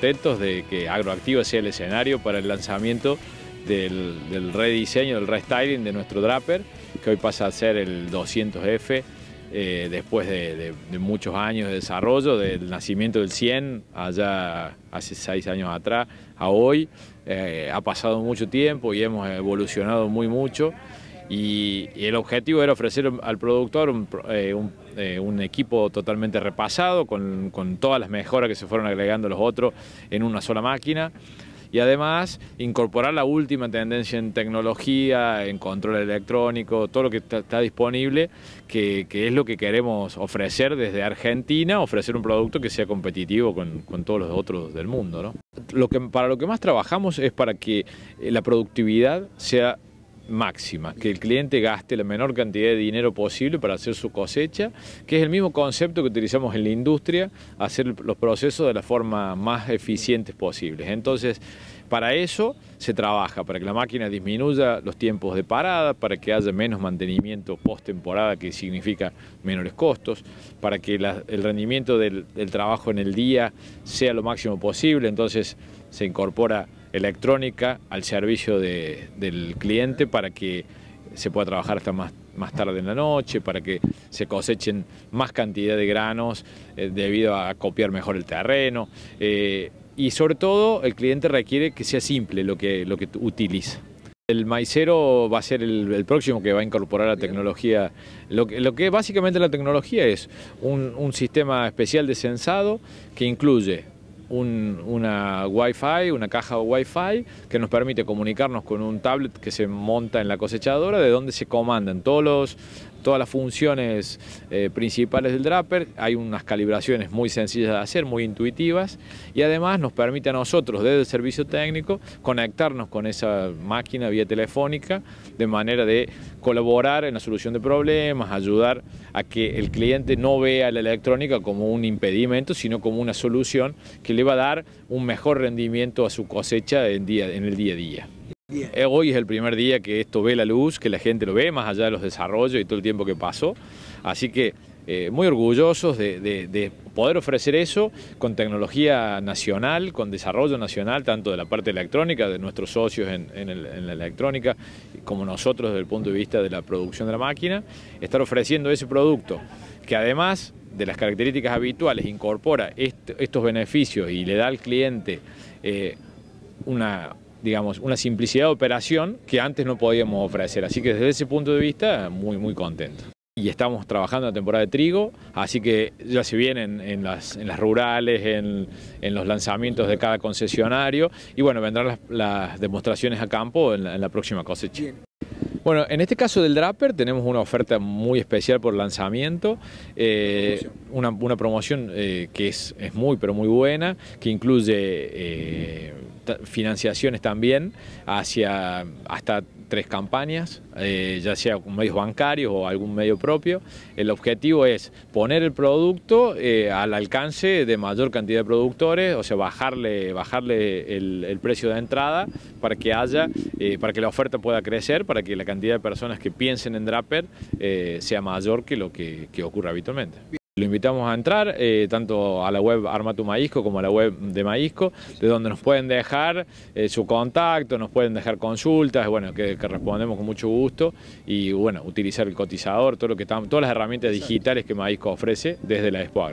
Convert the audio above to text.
contentos de que Agroactivo sea el escenario para el lanzamiento del, rediseño, del restyling de nuestro Draper, que hoy pasa a ser el 200F, eh, después de, muchos años de desarrollo, del nacimiento del 100, allá hace seis años atrás, a hoy. Eh, ha pasado mucho tiempo y hemos evolucionado muy mucho. Y, el objetivo era ofrecer al productor un, eh, eh, equipo totalmente repasado, con, todas las mejoras que se fueron agregando los otros en una sola máquina y además incorporar la última tendencia en tecnología, en control electrónico, todo lo que está, disponible, que, es lo que queremos ofrecer desde Argentina, ofrecer un producto que sea competitivo con, todos los otros del mundo. Lo que, para lo que más trabajamos es para que la productividad sea máxima, que el cliente gaste la menor cantidad de dinero posible para hacer su cosecha, que es el mismo concepto que utilizamos en la industria, hacer los procesos de la forma más eficiente posible. Entonces, para eso se trabaja, para que la máquina disminuya los tiempos de parada, para que haya menos mantenimiento post-temporada, que significa menores costos, para que el rendimiento del trabajo en el día sea lo máximo posible, entonces se incorpora electrónica al servicio del cliente para que se pueda trabajar hasta más, más tarde en la noche, para que se cosechen más cantidad de granos eh, debido a copiar mejor el terreno. Eh, y sobre todo el cliente requiere que sea simple lo que, lo que utiliza. El maicero va a ser el, próximo que va a incorporar la tecnología. Lo que, lo que básicamente la tecnología es un, un sistema especial de sensado que incluye un, una wi una caja Wi-Fi que nos permite comunicarnos con un tablet que se monta en la cosechadora, de donde se comandan todos los todas las funciones eh, principales del Draper, hay unas calibraciones muy sencillas de hacer, muy intuitivas y además nos permite a nosotros desde el servicio técnico conectarnos con esa máquina vía telefónica de manera de colaborar en la solución de problemas, ayudar a que el cliente no vea la electrónica como un impedimento, sino como una solución que le va a dar un mejor rendimiento a su cosecha en el día a día. Eh, hoy es el primer día que esto ve la luz, que la gente lo ve, más allá de los desarrollos y todo el tiempo que pasó. Así que eh, muy orgullosos de, poder ofrecer eso con tecnología nacional, con desarrollo nacional, tanto de la parte electrónica, de nuestros socios en, la electrónica, como nosotros desde el punto de vista de la producción de la máquina, estar ofreciendo ese producto que además de las características habituales incorpora estos beneficios y le da al cliente eh, una digamos, una simplicidad de operación que antes no podíamos ofrecer. Así que desde ese punto de vista, muy, muy contento. Y estamos trabajando en la temporada de trigo, así que ya se vienen en las, rurales, en, los lanzamientos de cada concesionario, y bueno, vendrán las, demostraciones a campo en la próxima cosecha. Bueno, en este caso del Draper tenemos una oferta muy especial por lanzamiento, eh, una, promoción eh, que es, muy pero muy buena, que incluye eh, financiaciones también hacia hasta tres campañas, eh, ya sea con medios bancarios o algún medio propio. El objetivo es poner el producto eh, al alcance de mayor cantidad de productores, o sea, bajarle, bajarle el, precio de entrada para que haya, eh, para que la oferta pueda crecer, para que la cantidad de personas que piensen en Draper sea mayor que lo que ocurre habitualmente. Lo invitamos a entrar eh, tanto a la web Arma tu Maísco como a la web de Maízco, de donde nos pueden dejar eh, su contacto, nos pueden dejar consultas, bueno, que, respondemos con mucho gusto y bueno, utilizar el cotizador, todo lo que todas las herramientas digitales que Maízco ofrece desde la Expo